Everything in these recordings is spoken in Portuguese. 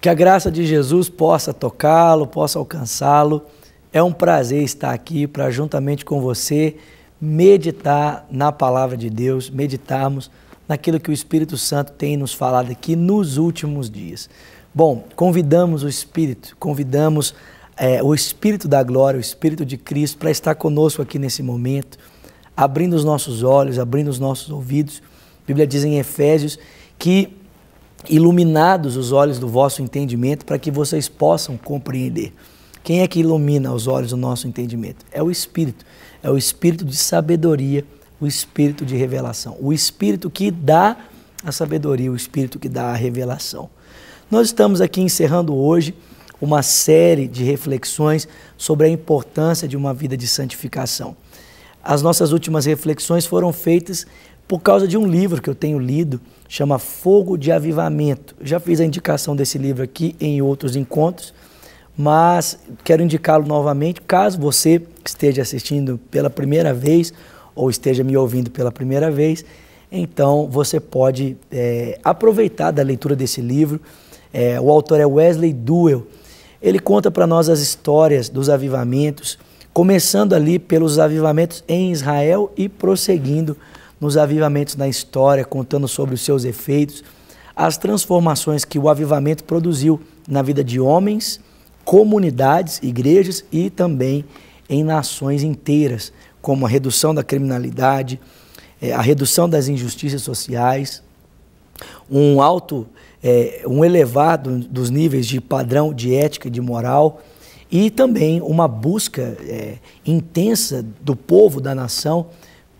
Que a graça de Jesus possa tocá-lo, possa alcançá-lo. É um prazer estar aqui para, juntamente com você, meditar na palavra de Deus, meditarmos naquilo que o Espírito Santo tem nos falado aqui nos últimos dias. Bom, convidamos o Espírito, convidamos é, o Espírito da Glória, o Espírito de Cristo, para estar conosco aqui nesse momento, abrindo os nossos olhos, abrindo os nossos ouvidos. A Bíblia diz em Efésios que iluminados os olhos do vosso entendimento para que vocês possam compreender. Quem é que ilumina os olhos do nosso entendimento? É o Espírito. É o Espírito de sabedoria, o Espírito de revelação. O Espírito que dá a sabedoria, o Espírito que dá a revelação. Nós estamos aqui encerrando hoje uma série de reflexões sobre a importância de uma vida de santificação. As nossas últimas reflexões foram feitas por causa de um livro que eu tenho lido, chama Fogo de Avivamento. já fiz a indicação desse livro aqui em outros encontros, mas quero indicá-lo novamente, caso você esteja assistindo pela primeira vez ou esteja me ouvindo pela primeira vez, então você pode é, aproveitar da leitura desse livro. É, o autor é Wesley Duell. Ele conta para nós as histórias dos avivamentos, começando ali pelos avivamentos em Israel e prosseguindo nos avivamentos na história, contando sobre os seus efeitos, as transformações que o avivamento produziu na vida de homens, comunidades, igrejas e também em nações inteiras, como a redução da criminalidade, eh, a redução das injustiças sociais, um alto, eh, um elevado dos níveis de padrão de ética e de moral e também uma busca eh, intensa do povo, da nação,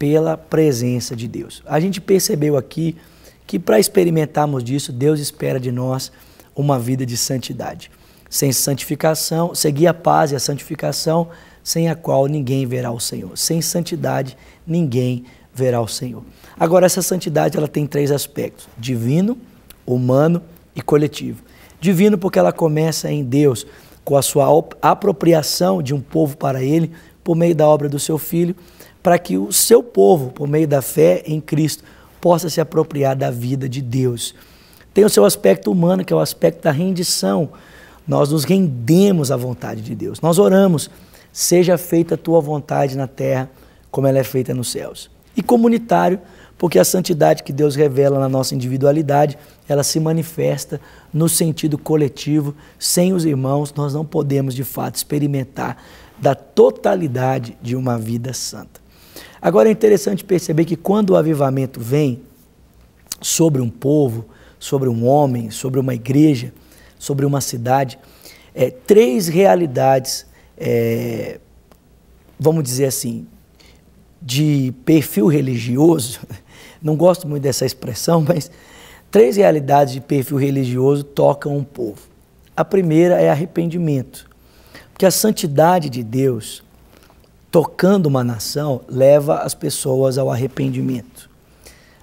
pela presença de Deus. A gente percebeu aqui que para experimentarmos disso, Deus espera de nós uma vida de santidade. Sem santificação, seguir a paz e a santificação, sem a qual ninguém verá o Senhor. Sem santidade, ninguém verá o Senhor. Agora essa santidade ela tem três aspectos: divino, humano e coletivo. Divino porque ela começa em Deus, com a sua apropriação de um povo para ele por meio da obra do seu filho para que o seu povo, por meio da fé em Cristo, possa se apropriar da vida de Deus. Tem o seu aspecto humano, que é o aspecto da rendição. Nós nos rendemos à vontade de Deus. Nós oramos, seja feita a tua vontade na terra, como ela é feita nos céus. E comunitário, porque a santidade que Deus revela na nossa individualidade, ela se manifesta no sentido coletivo. Sem os irmãos, nós não podemos de fato experimentar da totalidade de uma vida santa. Agora é interessante perceber que quando o avivamento vem sobre um povo, sobre um homem, sobre uma igreja, sobre uma cidade, é, três realidades, é, vamos dizer assim, de perfil religioso, não gosto muito dessa expressão, mas três realidades de perfil religioso tocam um povo. A primeira é arrependimento, porque a santidade de Deus tocando uma nação leva as pessoas ao arrependimento,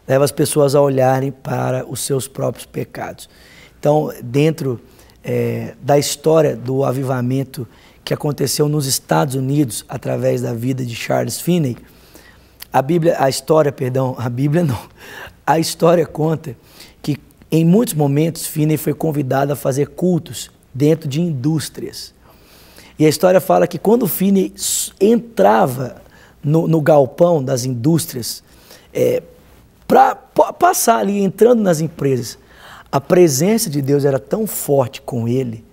leva as pessoas a olharem para os seus próprios pecados. Então, dentro é, da história do avivamento que aconteceu nos Estados Unidos através da vida de Charles Finney, a Bíblia, a história, perdão, a Bíblia não, a história conta que em muitos momentos Finney foi convidado a fazer cultos dentro de indústrias. E a história fala que quando o Fini entrava no, no galpão das indústrias, é, para passar ali, entrando nas empresas, a presença de Deus era tão forte com ele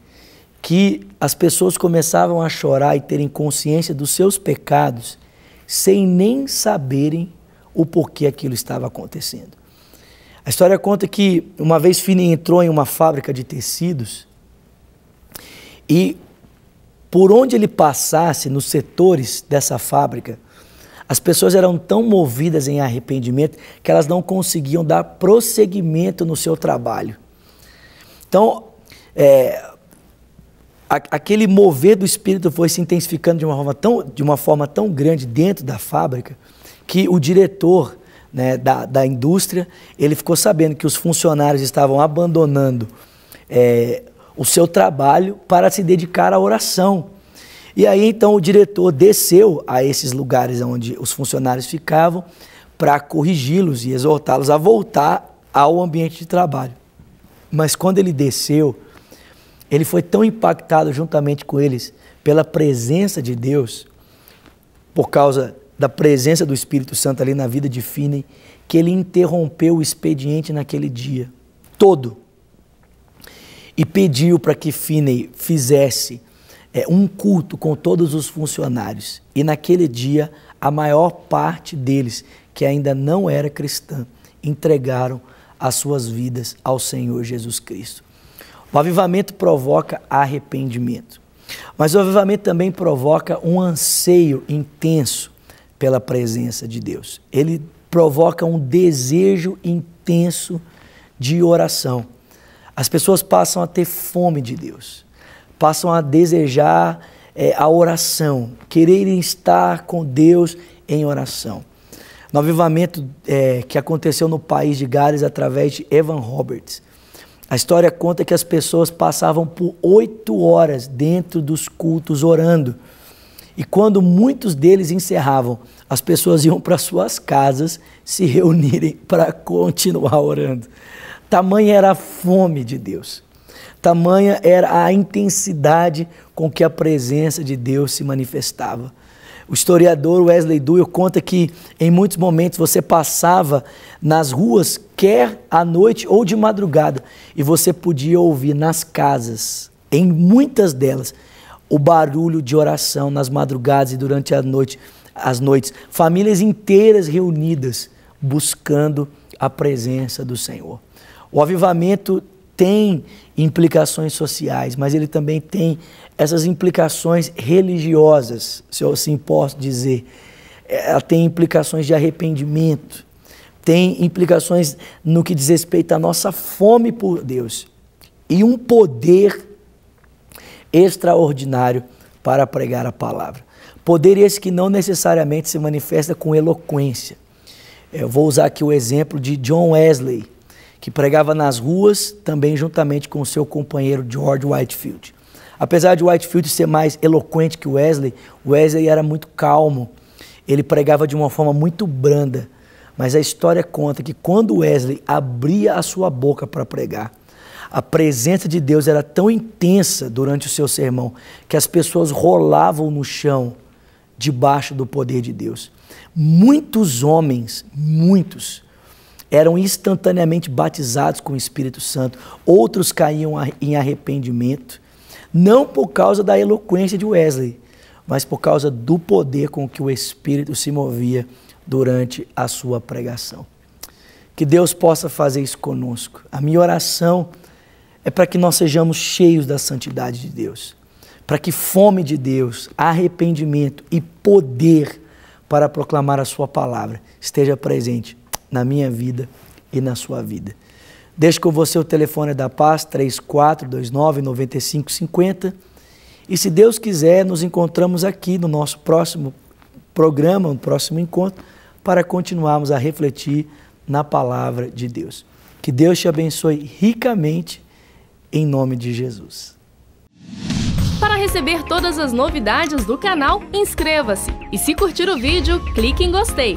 que as pessoas começavam a chorar e terem consciência dos seus pecados sem nem saberem o porquê aquilo estava acontecendo. A história conta que uma vez Fini entrou em uma fábrica de tecidos e por onde ele passasse nos setores dessa fábrica, as pessoas eram tão movidas em arrependimento que elas não conseguiam dar prosseguimento no seu trabalho. Então, é, a, aquele mover do espírito foi se intensificando de uma forma tão, de uma forma tão grande dentro da fábrica que o diretor né, da, da indústria ele ficou sabendo que os funcionários estavam abandonando é, o seu trabalho para se dedicar à oração. E aí então o diretor desceu a esses lugares onde os funcionários ficavam para corrigi-los e exortá-los a voltar ao ambiente de trabalho. Mas quando ele desceu, ele foi tão impactado juntamente com eles pela presença de Deus, por causa da presença do Espírito Santo ali na vida de Finney, que ele interrompeu o expediente naquele dia todo e pediu para que Finney fizesse é, um culto com todos os funcionários. E naquele dia, a maior parte deles, que ainda não era cristã, entregaram as suas vidas ao Senhor Jesus Cristo. O avivamento provoca arrependimento, mas o avivamento também provoca um anseio intenso pela presença de Deus. Ele provoca um desejo intenso de oração. As pessoas passam a ter fome de Deus, passam a desejar é, a oração, quererem estar com Deus em oração. No avivamento é, que aconteceu no país de Gales através de Evan Roberts, a história conta que as pessoas passavam por oito horas dentro dos cultos orando. E quando muitos deles encerravam, as pessoas iam para suas casas se reunirem para continuar orando. Tamanha era a fome de Deus. Tamanha era a intensidade com que a presença de Deus se manifestava. O historiador Wesley Duell conta que em muitos momentos você passava nas ruas, quer à noite ou de madrugada, e você podia ouvir nas casas, em muitas delas, o barulho de oração nas madrugadas e durante a noite, as noites, famílias inteiras reunidas buscando a presença do Senhor. O avivamento tem implicações sociais, mas ele também tem essas implicações religiosas, se eu assim posso dizer. É, ela tem implicações de arrependimento, tem implicações no que diz respeito à nossa fome por Deus e um poder extraordinário para pregar a palavra. Poder esse que não necessariamente se manifesta com eloquência. É, eu vou usar aqui o exemplo de John Wesley que pregava nas ruas, também juntamente com seu companheiro George Whitefield. Apesar de Whitefield ser mais eloquente que Wesley, Wesley era muito calmo. Ele pregava de uma forma muito branda, mas a história conta que quando Wesley abria a sua boca para pregar, a presença de Deus era tão intensa durante o seu sermão que as pessoas rolavam no chão debaixo do poder de Deus. Muitos homens, muitos, eram instantaneamente batizados com o Espírito Santo, outros caíam em arrependimento, não por causa da eloquência de Wesley, mas por causa do poder com que o Espírito se movia durante a sua pregação. Que Deus possa fazer isso conosco. A minha oração é para que nós sejamos cheios da santidade de Deus, para que fome de Deus, arrependimento e poder para proclamar a Sua palavra esteja presente na minha vida e na sua vida. Deixo com você o telefone da paz, 3429-9550. E se Deus quiser, nos encontramos aqui no nosso próximo programa, no próximo encontro, para continuarmos a refletir na palavra de Deus. Que Deus te abençoe ricamente, em nome de Jesus. Para receber todas as novidades do canal, inscreva-se. E se curtir o vídeo, clique em gostei.